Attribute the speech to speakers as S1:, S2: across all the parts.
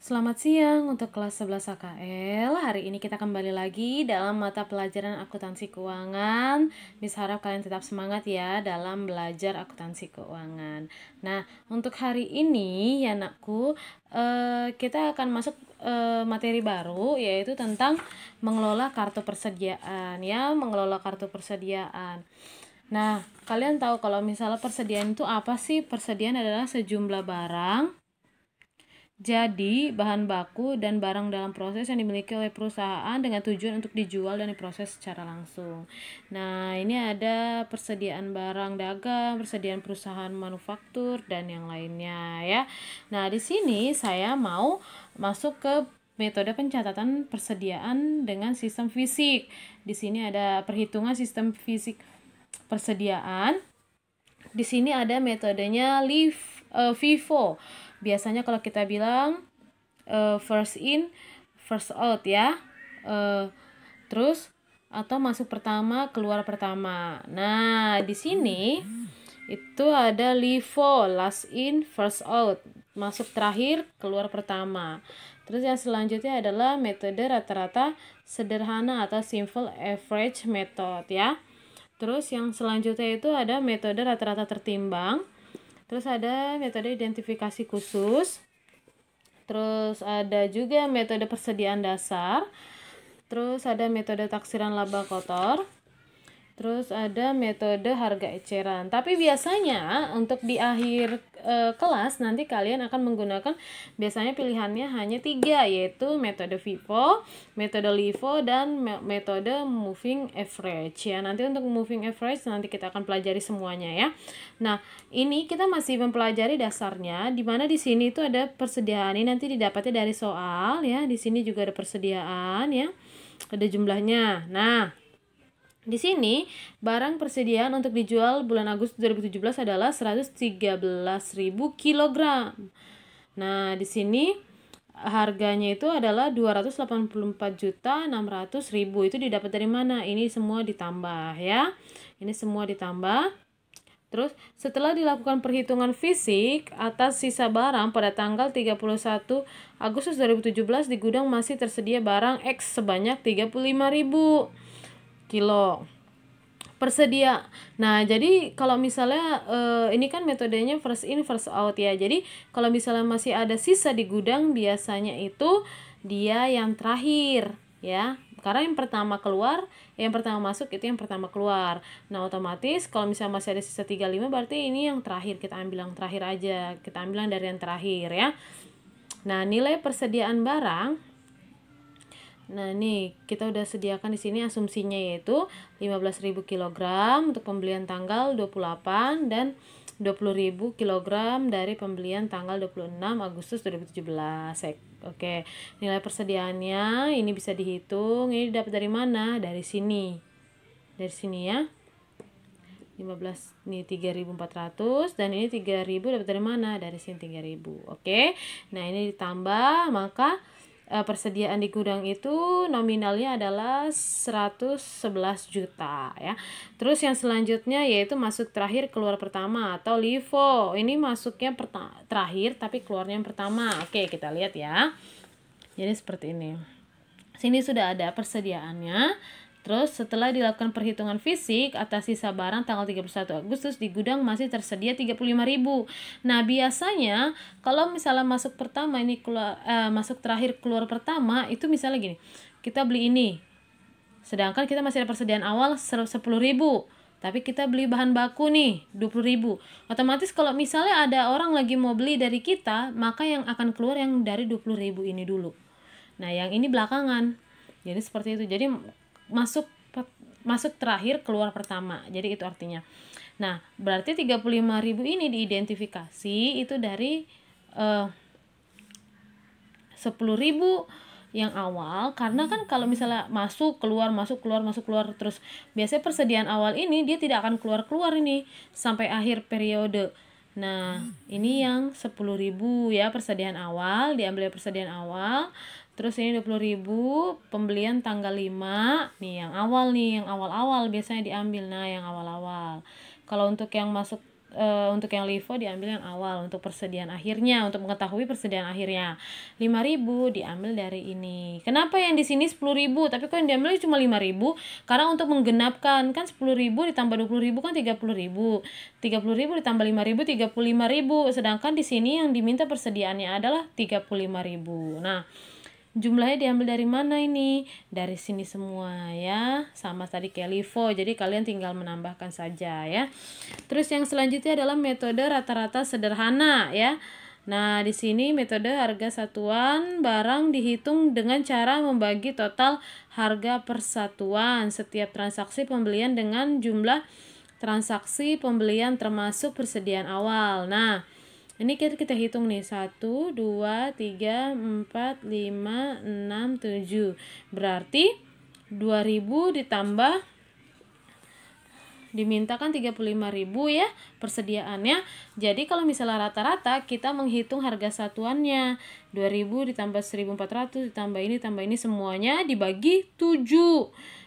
S1: Selamat siang untuk kelas 11 AKL. Hari ini kita kembali lagi dalam mata pelajaran akuntansi keuangan. Miss harap kalian tetap semangat ya dalam belajar akuntansi keuangan. Nah, untuk hari ini ya anakku, eh, kita akan masuk eh, materi baru yaitu tentang mengelola kartu persediaan ya, mengelola kartu persediaan. Nah, kalian tahu kalau misalnya persediaan itu apa sih? Persediaan adalah sejumlah barang jadi bahan baku dan barang dalam proses yang dimiliki oleh perusahaan dengan tujuan untuk dijual dan diproses secara langsung. Nah, ini ada persediaan barang dagang, persediaan perusahaan manufaktur dan yang lainnya ya. Nah, di sini saya mau masuk ke metode pencatatan persediaan dengan sistem fisik. Di sini ada perhitungan sistem fisik persediaan. Di sini ada metodenya LIFO. Eh, uh, biasanya kalau kita bilang uh, first in first out ya uh, terus atau masuk pertama keluar pertama nah di sini itu ada LIFO last in first out masuk terakhir keluar pertama terus yang selanjutnya adalah metode rata-rata sederhana atau simple average method ya terus yang selanjutnya itu ada metode rata-rata tertimbang Terus ada metode identifikasi khusus. Terus ada juga metode persediaan dasar. Terus ada metode taksiran laba kotor. Terus ada metode harga eceran. Tapi biasanya untuk di akhir e, kelas nanti kalian akan menggunakan biasanya pilihannya hanya tiga yaitu metode FIFO, metode LIFO dan metode moving average ya. Nanti untuk moving average nanti kita akan pelajari semuanya ya. Nah, ini kita masih mempelajari dasarnya di mana di sini itu ada persediaan. Ini nanti didapatnya dari soal ya. Di sini juga ada persediaan ya. Ada jumlahnya. Nah, di sini, barang persediaan untuk dijual bulan Agustus 2017 adalah 113.000 kg. Nah, di sini harganya itu adalah 284 juta 600 itu didapat dari mana ini semua ditambah ya ini semua ditambah terus setelah dilakukan perhitungan fisik atas sisa barang pada tanggal 31 Agustus 2017 di gudang masih tersedia barang X sebanyak 35 ribu kilo persedia. Nah, jadi kalau misalnya uh, ini kan metodenya first in first out ya. Jadi kalau misalnya masih ada sisa di gudang biasanya itu dia yang terakhir ya. Karena yang pertama keluar, yang pertama masuk itu yang pertama keluar. Nah, otomatis kalau misalnya masih ada sisa 35 berarti ini yang terakhir kita ambil yang terakhir aja. Kita ambil yang dari yang terakhir ya. Nah, nilai persediaan barang Nah, nih kita udah sediakan di sini asumsinya yaitu 15.000 kg untuk pembelian tanggal 28 dan 20.000 kg dari pembelian tanggal 26 Agustus 2017. Oke, nilai persediaannya ini bisa dihitung. Ini dapat dari mana? Dari sini. Dari sini ya. 15 ini 3400 dan ini 3000 dapat dari mana? Dari sini 3000. Oke. Nah, ini ditambah maka Eh, persediaan di gudang itu nominalnya adalah 111 juta ya. Terus yang selanjutnya yaitu masuk terakhir keluar pertama atau LIFO. Ini masuknya terakhir tapi keluarnya yang pertama. Oke, kita lihat ya. Jadi seperti ini. Sini sudah ada persediaannya. Terus setelah dilakukan perhitungan fisik atas sisa barang tanggal 31 Agustus di gudang masih tersedia 35.000. Nah, biasanya kalau misalnya masuk pertama ini keluar eh, masuk terakhir keluar pertama itu misalnya gini. Kita beli ini. Sedangkan kita masih ada persediaan awal 10.000. Tapi kita beli bahan baku nih 20.000. Otomatis kalau misalnya ada orang lagi mau beli dari kita, maka yang akan keluar yang dari 20.000 ini dulu. Nah, yang ini belakangan. Jadi seperti itu. Jadi masuk masuk terakhir keluar pertama jadi itu artinya nah berarti 35.000 ini diidentifikasi itu dari eh, sepuluh 10.000 yang awal karena kan kalau misalnya masuk keluar masuk keluar masuk keluar terus biasanya persediaan awal ini dia tidak akan keluar keluar ini sampai akhir periode nah ini yang ribu ya persediaan awal diambil persediaan awal Terus ini 20.000 pembelian tanggal 5. Nih yang awal nih, yang awal-awal biasanya diambil. Nah, yang awal-awal. Kalau untuk yang masuk e, untuk yang Livo diambil yang awal untuk persediaan akhirnya untuk mengetahui persediaan akhirnya 5000 diambil dari ini kenapa yang di sini 10000 tapi kok yang diambil cuma 5000 karena untuk menggenapkan kan 10000 ditambah 20000 kan 30000 30000 ditambah 5000 35000 sedangkan di sini yang diminta persediaannya adalah 35000 nah jumlahnya diambil dari mana ini? Dari sini semua ya. Sama tadi kayak Jadi kalian tinggal menambahkan saja ya. Terus yang selanjutnya adalah metode rata-rata sederhana ya. Nah, di sini metode harga satuan barang dihitung dengan cara membagi total harga persatuan setiap transaksi pembelian dengan jumlah transaksi pembelian termasuk persediaan awal. Nah, ini kita, kita hitung nih 1, 2, 3, 4, 5, 6, 7 Berarti 2000 ditambah dimintakan 35.000 ya persediaannya. Jadi kalau misalnya rata-rata kita menghitung harga satuannya. 2000 ditambah 1400 ditambah ini tambah ini semuanya dibagi 7.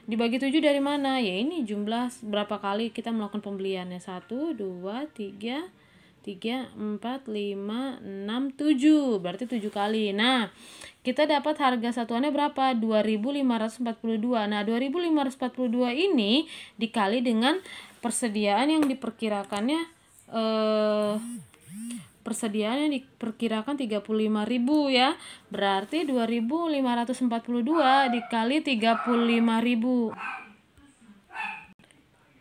S1: Dibagi 7 dari mana? Ya ini jumlah berapa kali kita melakukan pembeliannya. 1 2 3 4 3, 4, 5, 6, 7 berarti 7 kali nah kita dapat harga satuannya berapa 2542 nah 2542 ini dikali dengan persediaan yang diperkirakannya eh persediaan yang diperkirakan 35.000 ya. Berarti 2.542 dikali 35.000.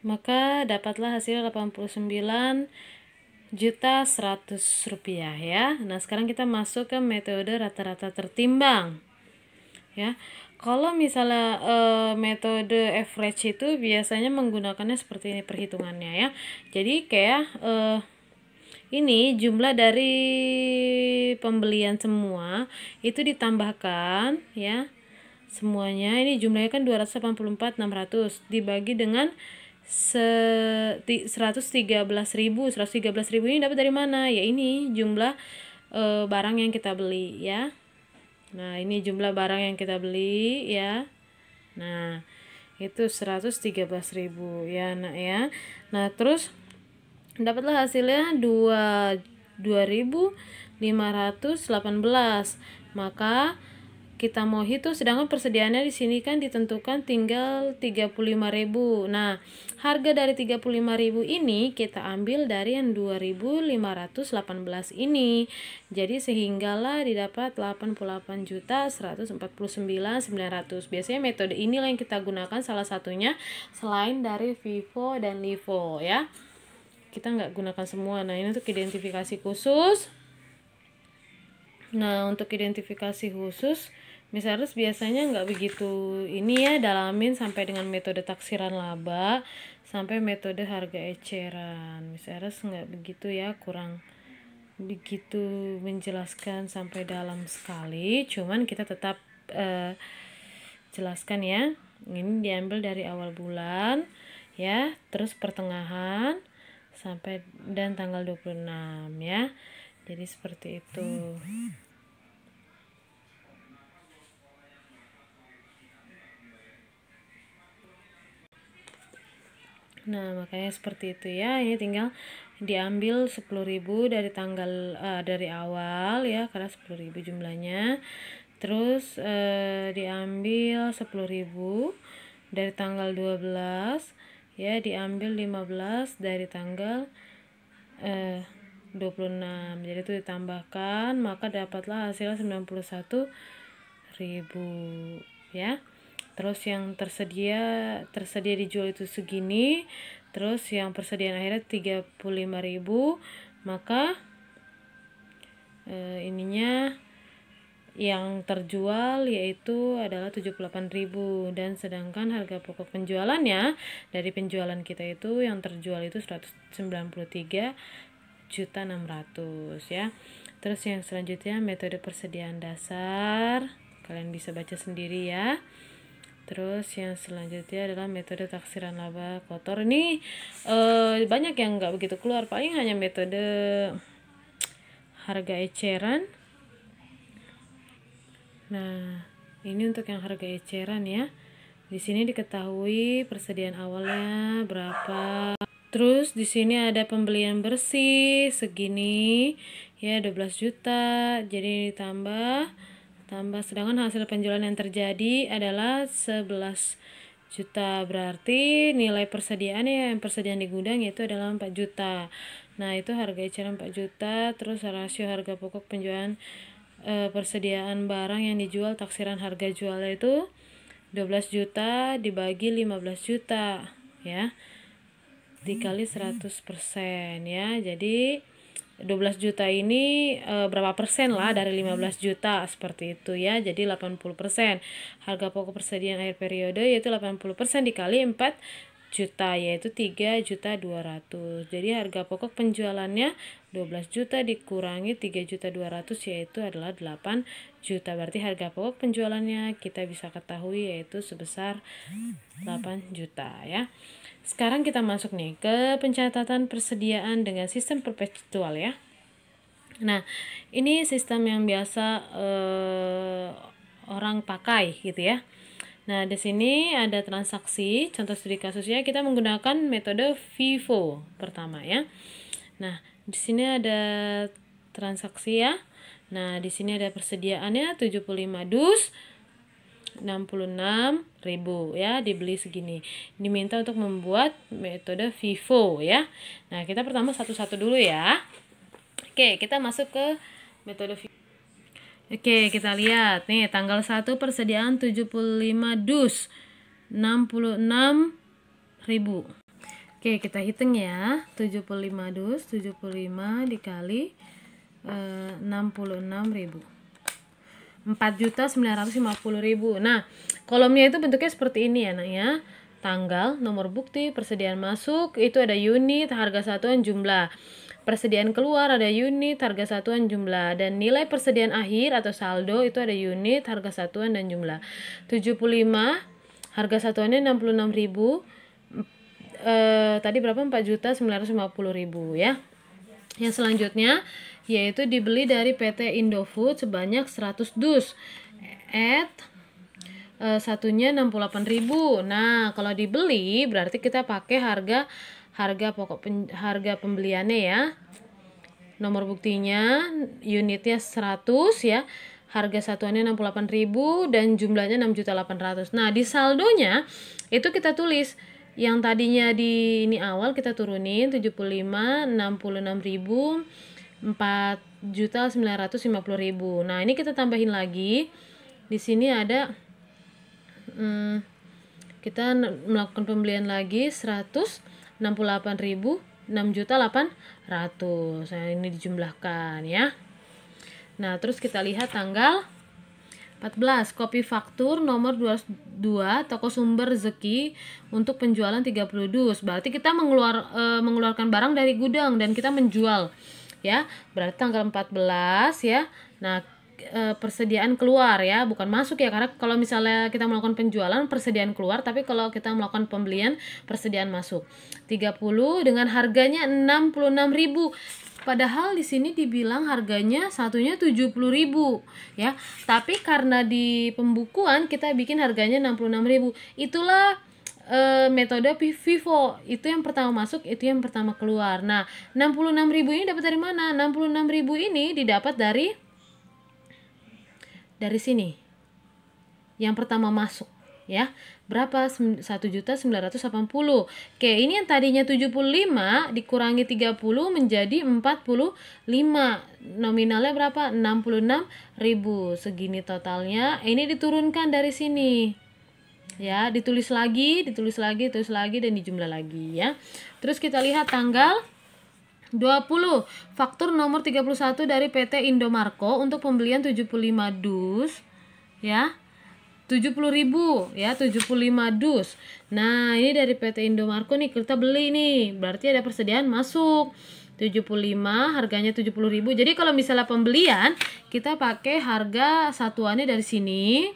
S1: Maka dapatlah hasil 89 juta seratus rupiah ya. Nah sekarang kita masuk ke metode rata-rata tertimbang ya. Kalau misalnya e, metode average itu biasanya menggunakannya seperti ini perhitungannya ya. Jadi kayak e, ini jumlah dari pembelian semua itu ditambahkan ya semuanya ini jumlahnya kan 284 600 dibagi dengan 113 ribu ini dapat dari mana ya ini jumlah e, barang yang kita beli ya nah ini jumlah barang yang kita beli ya nah itu ribu ya nak ya nah terus dapatlah hasilnya 2 2518 maka kita mau hitung sedangkan persediaannya di sini kan ditentukan tinggal 35.000. Nah, harga dari 35.000 ini kita ambil dari yang 2.518 ini. Jadi sehinggalah didapat 88.149.900. Biasanya metode inilah yang kita gunakan salah satunya selain dari Vivo dan Livo ya. Kita nggak gunakan semua. Nah, ini untuk identifikasi khusus. Nah, untuk identifikasi khusus Miss Aris biasanya nggak begitu ini ya dalamin sampai dengan metode taksiran laba sampai metode harga eceran. Miss Aris nggak begitu ya kurang begitu menjelaskan sampai dalam sekali. Cuman kita tetap uh, jelaskan ya. Ini diambil dari awal bulan ya, terus pertengahan sampai dan tanggal 26 ya. Jadi seperti itu. Nah, makanya seperti itu ya. Ini tinggal diambil 10.000 dari tanggal uh, dari awal ya karena 10.000 jumlahnya. Terus uh, diambil 10.000 dari tanggal 12 ya, diambil 15 dari tanggal eh, uh, 26. Jadi itu ditambahkan maka dapatlah hasil 91.000 ya terus yang tersedia tersedia dijual itu segini terus yang persediaan akhirnya 35.000 maka e, ininya yang terjual yaitu adalah 78.000 dan sedangkan harga pokok penjualannya dari penjualan kita itu yang terjual itu 193 juta 600 ya. Terus yang selanjutnya metode persediaan dasar kalian bisa baca sendiri ya. Terus yang selanjutnya adalah metode taksiran laba kotor. Ini eh, banyak yang nggak begitu keluar, paling hanya metode harga eceran. Nah, ini untuk yang harga eceran ya. Di sini diketahui persediaan awalnya berapa. Terus di sini ada pembelian bersih segini ya 12 juta. Jadi ditambah tambah sedangkan hasil penjualan yang terjadi adalah 11 juta berarti nilai persediaan ya yang persediaan di gudang itu adalah 4 juta nah itu harga eceran 4 juta terus rasio harga pokok penjualan e, persediaan barang yang dijual taksiran harga jualnya itu 12 juta dibagi 15 juta ya dikali 100% ya jadi 12 juta ini e, berapa persen lah dari 15 juta seperti itu ya. Jadi 80 persen. Harga pokok persediaan air periode yaitu 80 persen dikali 4 juta yaitu 3 juta 200. Jadi harga pokok penjualannya 12 juta dikurangi 3 juta 200 yaitu adalah 8 juta. Berarti harga pokok penjualannya kita bisa ketahui yaitu sebesar 8 juta ya. Sekarang kita masuk nih ke pencatatan persediaan dengan sistem perpetual ya. Nah, ini sistem yang biasa eh, orang pakai gitu ya. Nah, di sini ada transaksi, contoh studi kasusnya kita menggunakan metode FIFO pertama ya. Nah, di sini ada transaksi ya. Nah, di sini ada persediaannya 75 dus, 66.000 ya dibeli segini diminta untuk membuat metode vivo ya nah kita pertama satu-satu dulu ya oke kita masuk ke metode vivo oke kita lihat nih tanggal 1 persediaan 75 dus 66.000 oke kita hitung ya 75 dus 75 dikali eh, 66.000 4.950.000. Nah, kolomnya itu bentuknya seperti ini ya, Nak ya. Tanggal, nomor bukti, persediaan masuk, itu ada unit, harga satuan, jumlah. Persediaan keluar ada unit, harga satuan, jumlah. Dan nilai persediaan akhir atau saldo itu ada unit, harga satuan, dan jumlah. 75, harga satuannya 66.000. Eh, tadi berapa? empat juta sembilan ratus lima puluh ribu ya. Yang selanjutnya, yaitu dibeli dari PT Indofood sebanyak 100 dus at e, satunya 68.000. Nah, kalau dibeli berarti kita pakai harga harga pokok pen, harga pembeliannya ya. Nomor buktinya unitnya 100 ya harga satuannya 68.000 dan jumlahnya 6.800. Nah, di saldonya itu kita tulis yang tadinya di ini awal kita turunin 75 66.000 empat juta sembilan ratus lima puluh ribu nah ini kita tambahin lagi di sini ada hmm, kita melakukan pembelian lagi seratus enam puluh delapan ribu enam juta delapan nah ini dijumlahkan ya nah terus kita lihat tanggal 14. Kopi faktur nomor dua toko sumber rezeki untuk penjualan 30 dus. Berarti kita mengeluar, e, mengeluarkan barang dari gudang dan kita menjual ya. Berarti tanggal 14 ya. Nah, e, persediaan keluar ya, bukan masuk ya karena kalau misalnya kita melakukan penjualan persediaan keluar, tapi kalau kita melakukan pembelian persediaan masuk. 30 dengan harganya 66.000 padahal di sini dibilang harganya satunya 70.000 ya tapi karena di pembukuan kita bikin harganya 66.000 itulah uh, metode Vivo itu yang pertama masuk itu yang pertama keluar nah 66 ribu ini dapat dari mana 66 ribu ini didapat dari dari sini yang pertama masuk ya berapa 1.980 Oke ini yang tadinya 75 dikurangi 30 menjadi 45 nominalnya berapa 66.000 segini totalnya ini diturunkan dari sini ya ditulis lagi ditulis lagi terus lagi dan dijumlah lagi ya terus kita lihat tanggal 20 faktur nomor 31 dari PT Indomarko untuk pembelian 75 dus ya 70.000 ya 75 dus. Nah, ini dari PT Indomarko nih kita beli nih. Berarti ada persediaan masuk. 75 harganya 70.000. Jadi kalau misalnya pembelian kita pakai harga satuannya dari sini.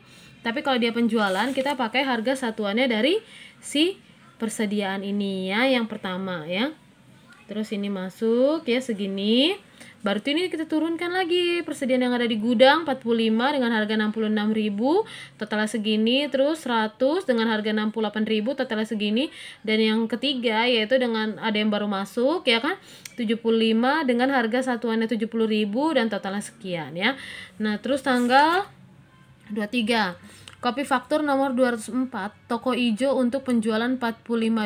S1: Tapi kalau dia penjualan, kita pakai harga satuannya dari si persediaan ini ya, yang pertama ya. Terus ini masuk ya segini. Baru ini kita turunkan lagi persediaan yang ada di gudang 45 dengan harga 66.000 totalnya segini terus 100 dengan harga 68.000 totalnya segini dan yang ketiga yaitu dengan ada yang baru masuk ya kan 75 dengan harga satuannya 70.000 dan totalnya sekian ya. Nah, terus tanggal 23. Kopi faktur nomor 204, toko ijo untuk penjualan 45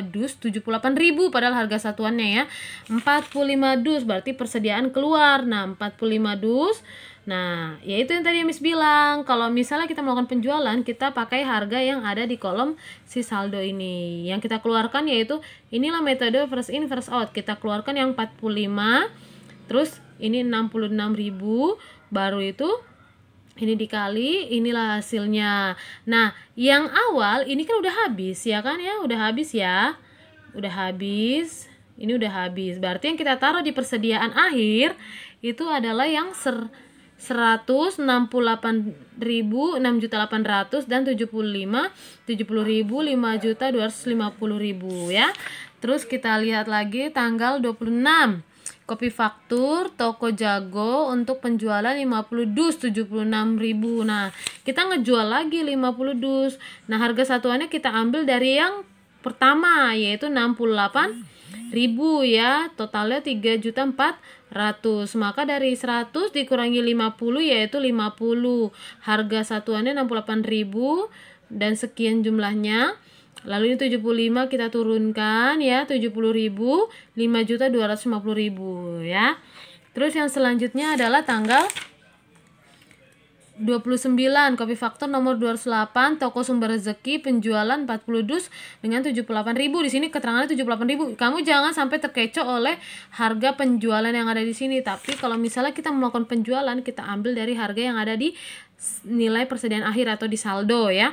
S1: dus 78 ribu padahal harga satuannya ya. 45 dus berarti persediaan keluar. Nah, 45 dus Nah, yaitu yang tadi Miss bilang, kalau misalnya kita melakukan penjualan, kita pakai harga yang ada di kolom si saldo ini. Yang kita keluarkan yaitu inilah metode first in first out. Kita keluarkan yang 45, terus ini 66.000, baru itu ini dikali inilah hasilnya nah yang awal ini kan udah habis ya kan ya udah habis ya udah habis ini udah habis berarti yang kita taruh di persediaan akhir itu adalah yang ser 168.000 ratus dan 75 70.000 5.250.000 ya. Terus kita lihat lagi tanggal 26 Kopi Faktur, Toko Jago untuk penjualan 50 dus 76.000. Nah, kita ngejual lagi 50 dus. Nah, harga satuannya kita ambil dari yang pertama yaitu 68 ribu ya. Totalnya 3 juta 400 Maka dari 100 dikurangi 50 yaitu 50. Harga satuannya 68 ribu dan sekian jumlahnya. Lalu ini 75 kita turunkan ya 70.000 5.250.000 ya. Terus yang selanjutnya adalah tanggal 29 kopi faktor nomor 208 toko sumber rezeki penjualan 40 dus dengan 78.000 di sini keterangannya 78.000 kamu jangan sampai terkecoh oleh harga penjualan yang ada di sini tapi kalau misalnya kita melakukan penjualan kita ambil dari harga yang ada di nilai persediaan akhir atau di saldo ya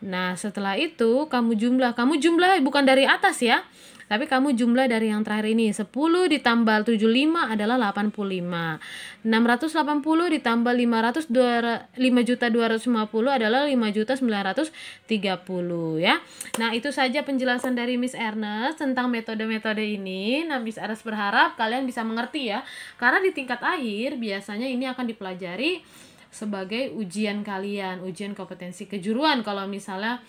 S1: Nah, setelah itu kamu jumlah. Kamu jumlah bukan dari atas ya. Tapi kamu jumlah dari yang terakhir ini 10 ditambah 75 adalah 85 680 ditambah 500 5 juta 250 adalah 5 juta 930 ya Nah itu saja penjelasan dari Miss Ernest tentang metode-metode ini Nah Miss Ernest berharap kalian bisa mengerti ya Karena di tingkat akhir biasanya ini akan dipelajari sebagai ujian kalian, ujian kompetensi kejuruan kalau misalnya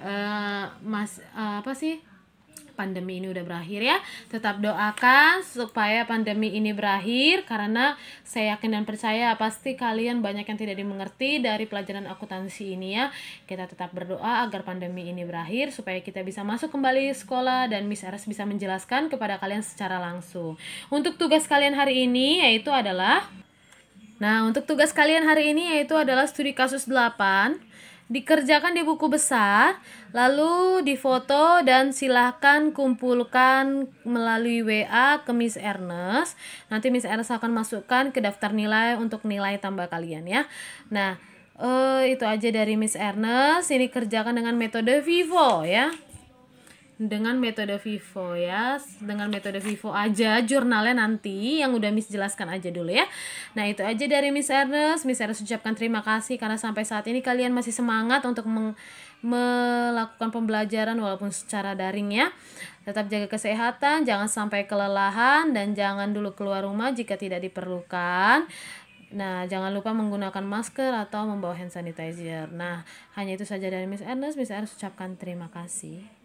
S1: uh, Mas uh, apa sih? pandemi ini udah berakhir ya. Tetap doakan supaya pandemi ini berakhir karena saya yakin dan percaya pasti kalian banyak yang tidak dimengerti dari pelajaran akuntansi ini ya. Kita tetap berdoa agar pandemi ini berakhir supaya kita bisa masuk kembali sekolah dan Miss bisa menjelaskan kepada kalian secara langsung. Untuk tugas kalian hari ini yaitu adalah Nah, untuk tugas kalian hari ini yaitu adalah studi kasus 8. Dikerjakan di buku besar, lalu difoto dan silahkan kumpulkan melalui WA ke Miss Ernest. Nanti Miss Ernest akan masukkan ke daftar nilai untuk nilai tambah kalian ya. Nah, eh, itu aja dari Miss Ernest. Ini kerjakan dengan metode Vivo ya dengan metode Vivo ya dengan metode Vivo aja jurnalnya nanti yang udah Miss jelaskan aja dulu ya nah itu aja dari Miss Ernest Miss Ernest ucapkan terima kasih karena sampai saat ini kalian masih semangat untuk meng melakukan pembelajaran walaupun secara daring ya tetap jaga kesehatan jangan sampai kelelahan dan jangan dulu keluar rumah jika tidak diperlukan Nah, jangan lupa menggunakan masker atau membawa hand sanitizer. Nah, hanya itu saja dari Miss Ernest. Miss Ernest ucapkan terima kasih.